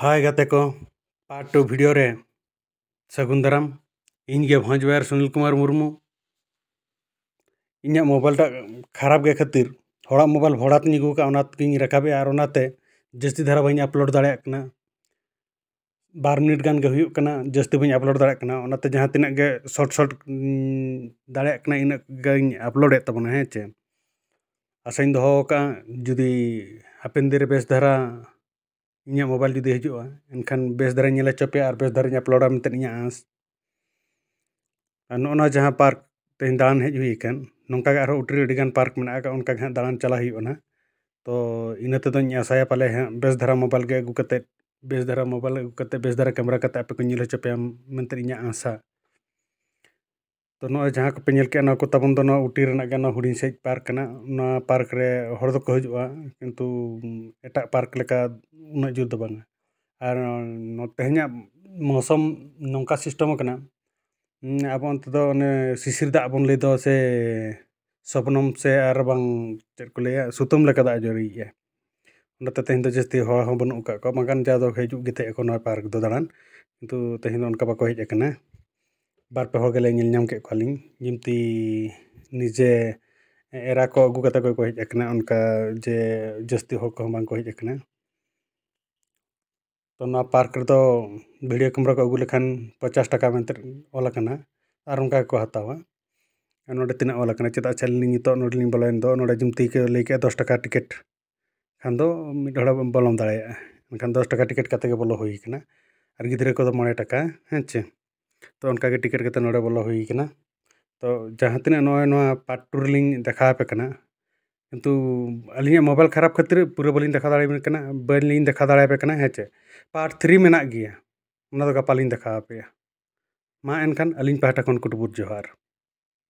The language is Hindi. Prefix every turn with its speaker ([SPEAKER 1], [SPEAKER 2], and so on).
[SPEAKER 1] हाय गाते को पार्ट टू भिडियो सगुन दाराम इनगे भंज बार सुनील कुमार मुर्मू इन मोबाइल खराब के खातिर हड़ा मोबाइल भड़ा तीन अगुका रखाबे और जस्ती धारा बी आपलोड दाड़ना बार मिनट गुना जस्ती बी आपलोड दाते जहाँ तक शर्ट शर्ट दाड़ना इन आपलोड तबना हेचे आशा दोह जुदी हापेन दिन बेस धारा ini mobile di dehju ah, enkan base dari nilai copet ar base dari nya pelora menteri nya as, anu ona park teh dalan hehju ikan, nongka ke arah utri dengan park mana agak nongka ke dalan celah hiu to ini tentu nya saya pale ya darah dari mobile gak gugat teh, base dari mobile gugat teh base dari kamera kata apa kunjilah copet menteri nya Toh nok aja ngaku penyelkena kutapun toh nok utir na gana huring sake park kena nok park re horduk kehujuk wa kentu etak park leka nok jutoban nok tehnya ngosom nongkasi stomo kena apun toh toh nok sisir dak pun leto se so punong se erbang cirkulea sutum leka dak jari nak tetehin toh jastihoa hong punuk keh kok makan jadok keh jut kite ekonomi park toh toh ran kentu tehin on kapa keh jat ᱵᱟᱨ ᱯᱮ ᱦᱚᱲ ᱜᱮᱞᱮ ᱧᱮᱞ ᱧᱟᱢ ᱠᱮᱫ ᱠᱚᱣᱟᱞᱤᱧ ᱡᱤᱢᱛᱤ ᱱᱤᱡᱮ ᱮᱨᱟ ᱠᱚ ᱟᱹᱜᱩ ᱠᱟᱛᱮ ᱠᱚ ᱦᱮᱡ ᱟᱠᱟᱱᱟ ᱚᱱᱠᱟ ᱡᱮ ᱡᱟᱹᱥᱛᱤ ᱦᱚᱲ ᱠᱚᱦᱚᱸ ᱵᱟᱝ ᱠᱚ ᱦᱮᱡ ᱟᱠᱟᱱᱟ ᱛᱚ ᱱᱚᱣᱟ ᱯᱟᱨᱠ ᱨᱮᱫᱚ ᱵᱷᱤᱰᱤᱭᱳ ᱠᱮᱢᱮᱨᱟ ᱠᱚ ᱟᱹᱜᱩ ᱞᱮᱠᱷᱟᱱ ᱯᱚᱪᱟᱥ ᱴᱟᱠᱟ ᱢᱮᱱᱛᱮ ᱚᱞ ᱟᱠᱟᱱᱟ ᱟᱨ ᱚᱱᱠᱟ ᱜᱮᱠᱚ ᱦᱟᱛᱟᱣᱟ ᱱᱚᱰᱮ ᱛᱤᱱᱟᱹᱜ ᱚᱞ ᱟᱠᱟᱱᱟ ᱪᱮᱫᱟᱜ ᱥᱮ ᱟᱹᱞᱤᱧ ᱱᱤᱛᱚᱜ ᱱᱚᱰᱮᱞᱤᱧ ᱵᱚᱞᱚᱭᱮᱱ ᱫᱚ ᱱᱚᱰᱮ ᱡᱩᱢᱛᱤ ᱠᱚ ᱞᱟᱹᱭ ᱠᱮᱜᱼᱟ ᱫᱚᱥ ᱴᱟᱠᱟ ᱴᱤᱠᱤᱴ ᱠᱷᱟᱱ ᱫᱚ ᱢᱤᱫ ᱦᱚᱲ ᱵᱚᱞᱚᱢ ᱫᱟᱲᱮᱭᱟᱜᱼᱟ ᱮᱱᱠᱷᱟᱱ ᱫᱚᱥ ᱴᱟᱠᱟ ᱴᱤᱠᱤᱴ ᱠᱟᱛᱮ ᱜᱮ ᱵᱚᱞᱚ ᱦᱩᱭ ᱟᱠᱟᱱᱟ ᱟᱨ ᱜᱤᱫᱽᱨᱟᱹ ᱠᱚᱫᱚ ᱢᱚᱬᱮ ᱴᱟᱠᱟ ᱦᱮᱸ ᱪᱮ ᱛᱚ ᱚᱱᱠᱟᱜᱮ ᱴᱤᱠᱤᱴ ᱠᱟᱛᱮ ᱱᱚᱰᱮ ᱵᱚᱞᱚ ᱦᱩᱭ ᱠᱟᱱᱟ ᱛᱚ ᱡᱟᱦᱟᱸ ᱛᱤᱱᱟᱹᱜ ᱱᱚᱜᱼᱚᱭ ᱱᱚᱣᱟ ᱯᱟᱨᱴ ᱴᱩ ᱨᱮᱞᱤᱧ ᱫᱮᱠᱷᱟᱣ ᱟᱯᱮ ᱠᱟᱱᱟ ᱠᱤᱱᱛᱩ ᱟᱹᱞᱤᱧᱟᱜ ᱢᱳᱵᱟᱭᱤᱞ ᱠᱷᱟᱨᱟᱯ ᱠᱷᱟᱹᱛᱤᱨ ᱯᱩᱨᱟᱹ ᱵᱟᱹᱞᱤᱧ ᱫᱮᱠᱷᱟᱣ ᱫᱟᱲᱮᱭᱟᱵᱮᱱ ᱠᱟᱱᱟ ᱵᱟᱹᱞᱤᱧ ᱫᱮᱠᱷᱟᱣ ᱫᱟᱲᱮᱭᱟᱯᱮ ᱠᱟᱱᱟ ᱦᱮᱸ ᱪᱮ ᱯᱟᱨᱴ ᱛᱷᱨᱤ ᱢᱮᱱᱟᱜ ᱜᱮᱭᱟ ᱚᱱᱟ ᱫᱚ ᱜᱟᱯᱟ ᱞᱤᱧ ᱫᱮᱠᱷᱟᱣ ᱟᱯᱮᱭᱟ ᱢᱟ ᱮᱱᱠᱷᱟᱱ ᱟᱹᱞᱤᱧ ᱯᱟᱦᱴᱟ ᱠᱷᱚᱱ ᱠᱩᱴᱵᱩᱨ ᱡᱚᱦᱟᱨ